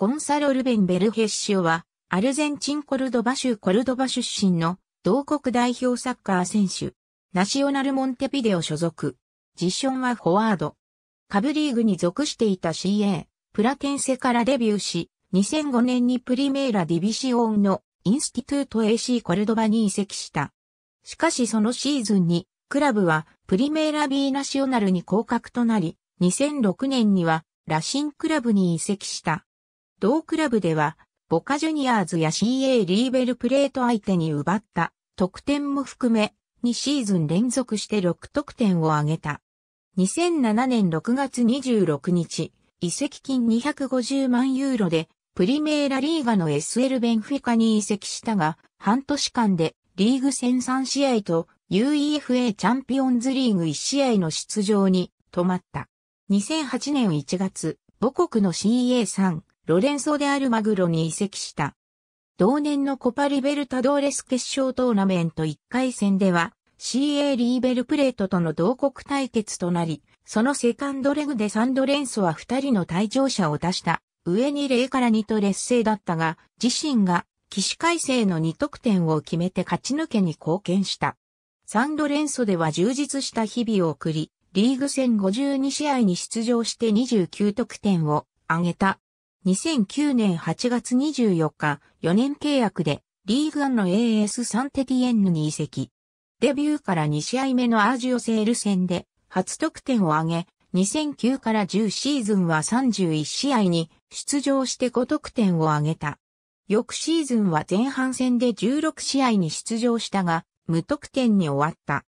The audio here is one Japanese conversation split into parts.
ゴンサロ・ルベン・ベルヘッシュは、アルゼンチン・コルドバ州コルドバ出身の、同国代表サッカー選手、ナショナル・モンテピデオ所属、自称はフォワード。下部リーグに属していた CA、プラテンセからデビューし、2005年にプリメーラ・ディビシオンのインスティトゥート AC コルドバに移籍した。しかしそのシーズンに、クラブはプリメーラ・ビーナショナルに降格となり、2006年にはラシンクラブに移籍した。同クラブでは、ボカジュニアーズや CA リーベルプレート相手に奪った得点も含め、2シーズン連続して6得点を挙げた。2007年6月26日、移籍金250万ユーロで、プリメーラリーガの SL ベンフィカに移籍したが、半年間でリーグ戦3試合と UEFA チャンピオンズリーグ1試合の出場に止まった。2008年1月、母国の CA3 ロレンソであるマグロに移籍した。同年のコパリベルタドーレス決勝トーナメント1回戦では CA リーベルプレートとの同国対決となり、そのセカンドレグでサンドレンソは2人の退場者を出した。上に0から2と劣勢だったが、自身が騎士改正の2得点を決めて勝ち抜けに貢献した。サンドレンソでは充実した日々を送り、リーグ戦52試合に出場して29得点を挙げた。2009年8月24日、4年契約で、リーグアンの AS サンテティエンヌに移籍。デビューから2試合目のアージオセール戦で、初得点を挙げ、2009から10シーズンは31試合に出場して5得点を挙げた。翌シーズンは前半戦で16試合に出場したが、無得点に終わった。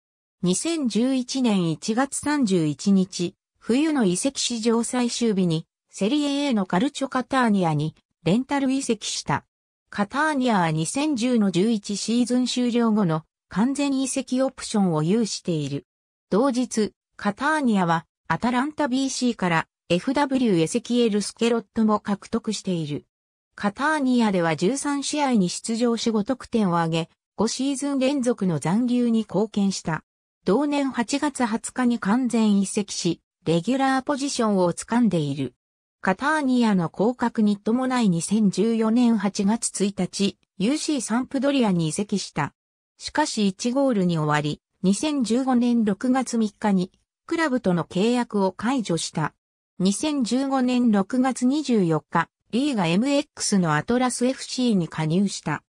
2011年1月31日、冬の移籍史上最終日にセリエ A のカルチョカターニアにレンタル移籍した。カターニアは2010の11シーズン終了後の完全移籍オプションを有している。同日、カターニアはアタランタ BC から FW エセキエル・スケロットも獲得している。カターニアでは13試合に出場し5得点を挙げ、5シーズン連続の残留に貢献した。同年8月20日に完全移籍し、レギュラーポジションを掴んでいる。カターニアの降格に伴い2014年8月1日、UC サンプドリアに移籍した。しかし1ゴールに終わり、2015年6月3日に、クラブとの契約を解除した。2015年6月24日、リーガ MX のアトラス FC に加入した。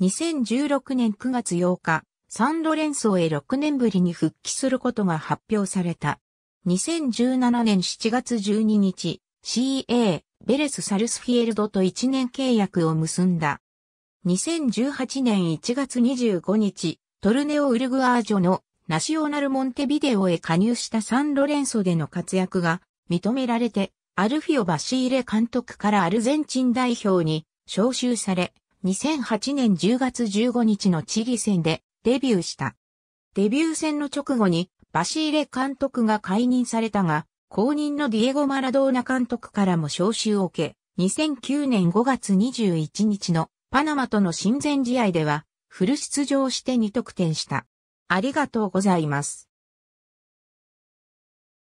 2016年9月8日、サンロレンソへ6年ぶりに復帰することが発表された。2017年7月12日、CA、ベレス・サルスフィールドと1年契約を結んだ。2018年1月25日、トルネオ・ウルグアージョのナショナル・モンテビデオへ加入したサンロレンソでの活躍が認められて、アルフィオ・バシーレ監督からアルゼンチン代表に招集され、2008年10月15日のチリ戦でデビューした。デビュー戦の直後にバシーレ監督が解任されたが、公認のディエゴ・マラドーナ監督からも招集を受け、2009年5月21日のパナマとの親善試合では、フル出場して2得点した。ありがとうございます。